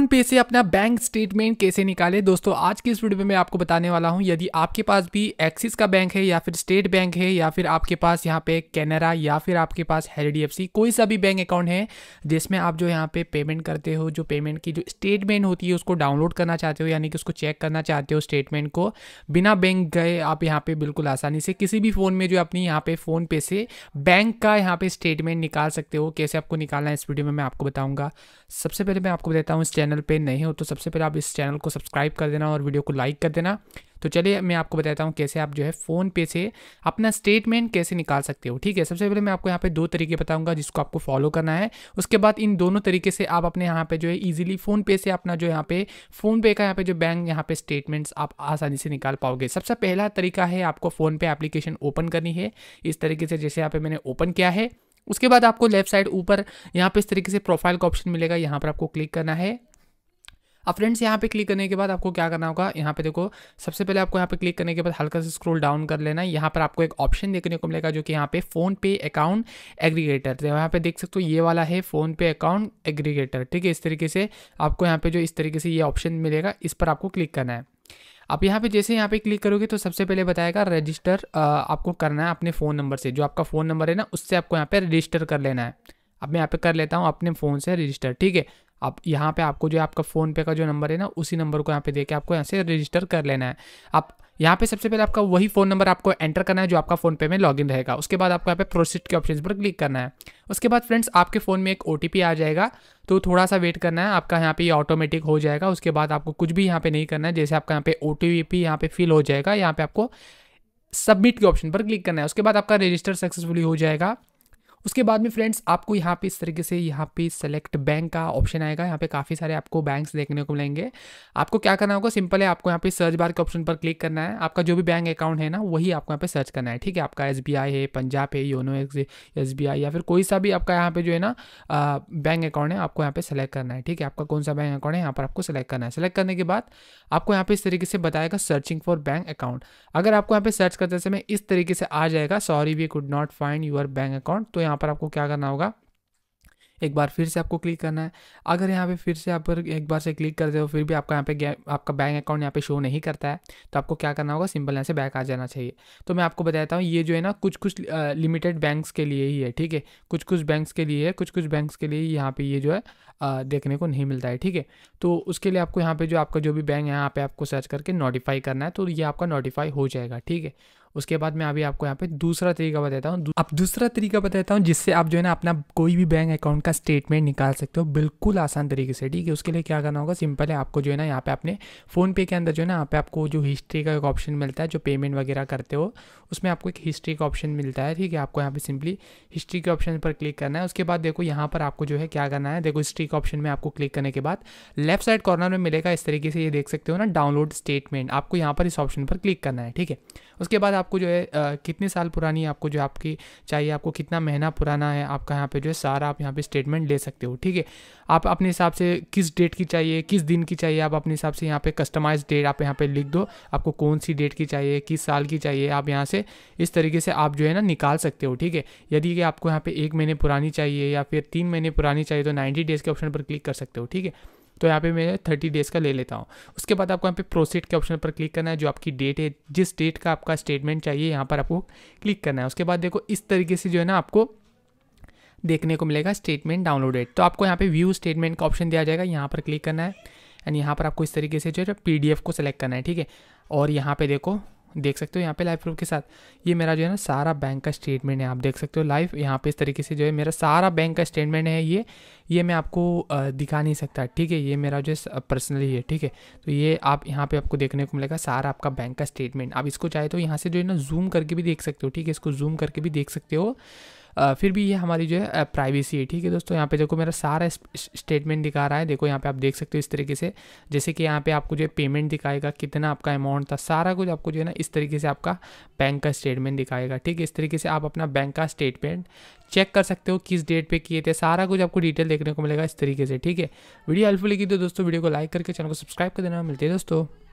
phone पे से अपना बैंक स्टेटमेंट कैसे निकाले दोस्तों आज की इस वीडियो में मैं आपको बताने वाला हूं यदि आपके पास भी एक्सिस का बैंक है या फिर स्टेट बैंक है या फिर आपके पास यहाँ पे कैनरा या फिर आपके पास एच कोई सा भी बैंक अकाउंट है जिसमें आप जो यहाँ पे पेमेंट करते हो जो पेमेंट की जो स्टेटमेंट होती है उसको डाउनलोड करना चाहते हो यानी कि उसको चेक करना चाहते हो स्टेटमेंट को बिना बैंक गए आप यहाँ पे बिल्कुल आसानी से किसी भी फ़ोन में जो अपनी यहाँ पे फ़ोन पे से बैंक का यहाँ पे स्टेटमेंट निकाल सकते हो कैसे आपको निकालना है इस वीडियो में मैं आपको बताऊँगा सबसे पहले मैं आपको बताता हूँ इस चैनल चैनल पे नए हो तो सबसे पहले आप इस चैनल को सब्सक्राइब कर देना और वीडियो को लाइक कर देना तो चलिए मैं आपको बताता हूँ कैसे आप जो है फ़ोन पे से अपना स्टेटमेंट कैसे निकाल सकते हो ठीक है सबसे पहले मैं आपको यहाँ पे दो तरीके बताऊँगा जिसको आपको फॉलो करना है उसके बाद इन दोनों तरीके से आप अपने यहाँ पे जो है इजीली फ़ोन पे से अपना जो यहाँ पे फ़ोन पे का यहाँ पे जो बैंक यहाँ पे स्टेटमेंट्स आप आसानी से निकाल पाओगे सबसे पहला तरीका है आपको फ़ोन पे एप्लीकेशन ओपन करनी है इस तरीके से जैसे यहाँ पे मैंने ओपन किया है उसके बाद आपको लेफ्ट साइड ऊपर यहाँ पे इस तरीके से प्रोफाइल का ऑप्शन मिलेगा यहाँ पर आपको क्लिक करना है अब फ्रेंड्स यहाँ पे क्लिक करने के बाद आपको क्या करना होगा यहाँ पे देखो सबसे पहले आपको यहाँ पे क्लिक करने के बाद हल्का से स्क्रोल डाउन कर लेना है यहाँ पर आपको एक ऑप्शन देखने को मिलेगा जो कि यहाँ पे फोन पे अकाउंट एग्रीगेटर तो यहाँ पे देख सकते हो ये वाला है फोन पे अकाउंट एग्रीगेटर ठीक है इस तरीके से आपको यहाँ पे जो इस तरीके से ये ऑप्शन मिलेगा इस पर आपको क्लिक करना है आप यहाँ पे जैसे यहाँ पे क्लिक करोगे तो सबसे पहले बताएगा रजिस्टर आपको करना है अपने फ़ोन नंबर से जो आपका फ़ोन नंबर है ना उससे आपको यहाँ पे रजिस्टर कर लेना है अब मैं यहाँ पे कर लेता हूँ अपने फ़ोन से रजिस्टर ठीक है आप यहाँ पे आपको जो आपका फ़ोनपे का जो नंबर है ना उसी नंबर को यहाँ पे देके आपको यहाँ से रजिस्टर कर लेना है आप यहाँ पे सबसे पहले आपका वही फ़ोन नंबर आपको एंटर करना है जो आपका फ़ोनपे में लॉगिन रहेगा उसके बाद आपको यहाँ पे प्रोसीड के ऑप्शन पर क्लिक करना है उसके बाद फ्रेंड्स आपके फ़ोन में एक ओ आ जाएगा तो थोड़ा सा वेट करना है आपका यहाँ पे ऑटोमेटिक हो जाएगा उसके बाद आपको कुछ भी यहाँ पे नहीं करना है जैसे आपका यहाँ पे ओ टी पी यहाँ पे फिल हो जाएगा यहाँ पे आपको सबमिट के ऑप्शन पर क्लिक करना है उसके बाद आपका रजिस्टर सक्सेसफुली हो जाएगा उसके बाद में फ्रेंड्स आपको यहाँ पे इस तरीके से यहाँ पे सेलेक्ट बैंक का ऑप्शन आएगा यहाँ पे काफ़ी सारे आपको बैंक्स देखने को मिलेंगे आपको क्या करना होगा सिंपल है आपको यहाँ पे सर्च बार के ऑप्शन पर क्लिक करना है आपका जो भी बैंक अकाउंट है ना वही आपको यहाँ पे सर्च करना है ठीक है आपका एस है पंजाब है योनो एस या फिर कोई सा भी आपका यहाँ पे जो है ना बैंक अकाउंट है आपको यहाँ पे सेलेक्ट करना है ठीक है आपका कौन सा बैंक अकाउंट है यहाँ पर आपको सेलेक्ट करना है सेलेक्ट करने के बाद आपको यहाँ पे इस तरीके से बताएगा सर्चिंग फॉर बैंक अकाउंट अगर आपको यहाँ पे सर्च करते समय इस तरीके से आ जाएगा sorry we could not find your bank account तो यहाँ पर आपको क्या करना होगा एक बार फिर से आपको क्लिक करना है अगर यहाँ पे फिर से आप पर एक बार से क्लिक करते हो फिर भी आपका यहाँ पे आपका बैंक अकाउंट यहाँ पे शो नहीं करता है तो आपको क्या करना होगा सिंपल यहाँ से बैक आ जाना चाहिए तो मैं आपको बताता हूँ ये जो है ना कुछ कुछ लिमिटेड बैंक्स के लिए ही है ठीक है कुछ कुछ बैंक्स के लिए है कुछ कुछ बैंक्स के लिए यहाँ पर ये जो है आ, देखने को नहीं मिलता है ठीक है तो उसके लिए आपको यहाँ पर जो आपका जो भी बैंक है यहाँ पर आपको सर्च करके नोटिफाई करना है तो ये आपका नोटिफाई हो जाएगा ठीक है उसके बाद मैं अभी आपको यहाँ पे दूसरा तरीका बताता हूँ अब दूसरा तरीका बताता हूँ जिससे आप जो है ना अपना कोई भी बैंक अकाउंट का स्टेटमेंट निकाल सकते हो बिल्कुल आसान तरीके से ठीक है उसके लिए क्या करना होगा सिंपल है आपको जो है ना यहाँ पे अपने फ़ोन पे के अंदर जो है ना यहाँ पे आपको जो हिस्ट्री का एक ऑप्शन मिलता है जो पेमेंट वगैरह करते हो उसमें आपको एक हिस्ट्री का ऑप्शन मिलता है ठीक है आपको यहाँ पे सिंपली हिस्ट्री के ऑप्शन पर क्लिक करना है उसके बाद देखो यहाँ पर आपको जो है क्या करना है देखो हिस्ट्री के ऑप्शन में आपको क्लिक करने के बाद लेफ्ट साइड कॉर्नर में मिलेगा इस तरीके से ये देख सकते हो ना डाउनलोड स्टेटमेंट आपको यहाँ पर इस ऑप्शन पर क्लिक करना है ठीक है उसके बाद आपको जो है कितने साल पुरानी आपको जो आपकी चाहिए आपको कितना महीना पुराना है आपका यहाँ पे जो है सारा आप यहाँ पे स्टेटमेंट ले सकते हो ठीक है आप अपने हिसाब से किस डेट की चाहिए किस दिन की चाहिए आप अपने हिसाब से यहाँ पे कस्टमाइज डेट आप यहाँ पे लिख दो आपको कौन सी डेट की चाहिए किस साल की चाहिए आप यहाँ से इस तरीके से आप जो है ना निकाल सकते हो ठीक है यदि कि आपको यहाँ पे एक महीने पुरानी चाहिए या फिर तीन महीने पुरानी चाहिए तो नाइन्टी डेज़ के ऑप्शन पर क्लिक कर सकते हो ठीक है तो यहाँ पे मैं थर्टी डेज़ का ले लेता हूँ उसके बाद आपको यहाँ पे प्रोसीड के ऑप्शन पर क्लिक करना है जो आपकी डेट है जिस डेट का आपका स्टेटमेंट चाहिए यहाँ पर आपको क्लिक करना है उसके बाद देखो इस तरीके से जो है ना आपको देखने को मिलेगा स्टेटमेंट डाउनलोडेड तो आपको यहाँ पे व्यू स्टेटमेंट का ऑप्शन दिया जाएगा यहाँ पर क्लिक करना है एंड यहाँ पर आपको इस तरीके से जो है पी को सेलेक्ट करना है ठीक है और यहाँ पे देखो देख सकते हो यहाँ पे लाइफ प्रूफ के साथ ये मेरा जो है ना सारा बैंक का स्टेटमेंट है आप देख सकते हो लाइफ यहाँ पे इस तरीके से जो है मेरा सारा बैंक का स्टेटमेंट है ये ये मैं आपको दिखा नहीं सकता ठीक है ये मेरा जो है पर्सनली है ठीक है तो ये आप यहाँ पे आपको देखने को मिलेगा सारा आपका बैंक का स्टेटमेंट आप इसको चाहे तो यहाँ से जो है ना जूम करके भी देख सकते हो ठीक है इसको जूम करके भी देख सकते हो फिर भी ये हमारी जो है प्राइवेसी है ठीक है दोस्तों यहाँ पे देखो मेरा सारा स्टेटमेंट दिखा रहा है देखो यहाँ पे आप देख सकते हो इस तरीके से जैसे कि यहाँ पे आपको जो है पेमेंट दिखाएगा कितना आपका अमाउंट था सारा कुछ आपको जो है ना इस तरीके से आपका बैंक का स्टेटमेंट दिखाएगा ठीक है इस तरीके से आप अपना बैंक का स्टेटमेंट चेक कर सकते हो किस डेट पे किए थे सारा कुछ आपको डिटेल देखने को मिलेगा इस तरीके से ठीक है वीडियो हेल्पफुल लगी तो दोस्तों वीडियो को लाइक करके चैनल को सब्सक्राइब कर देना मिलते हैं दोस्तों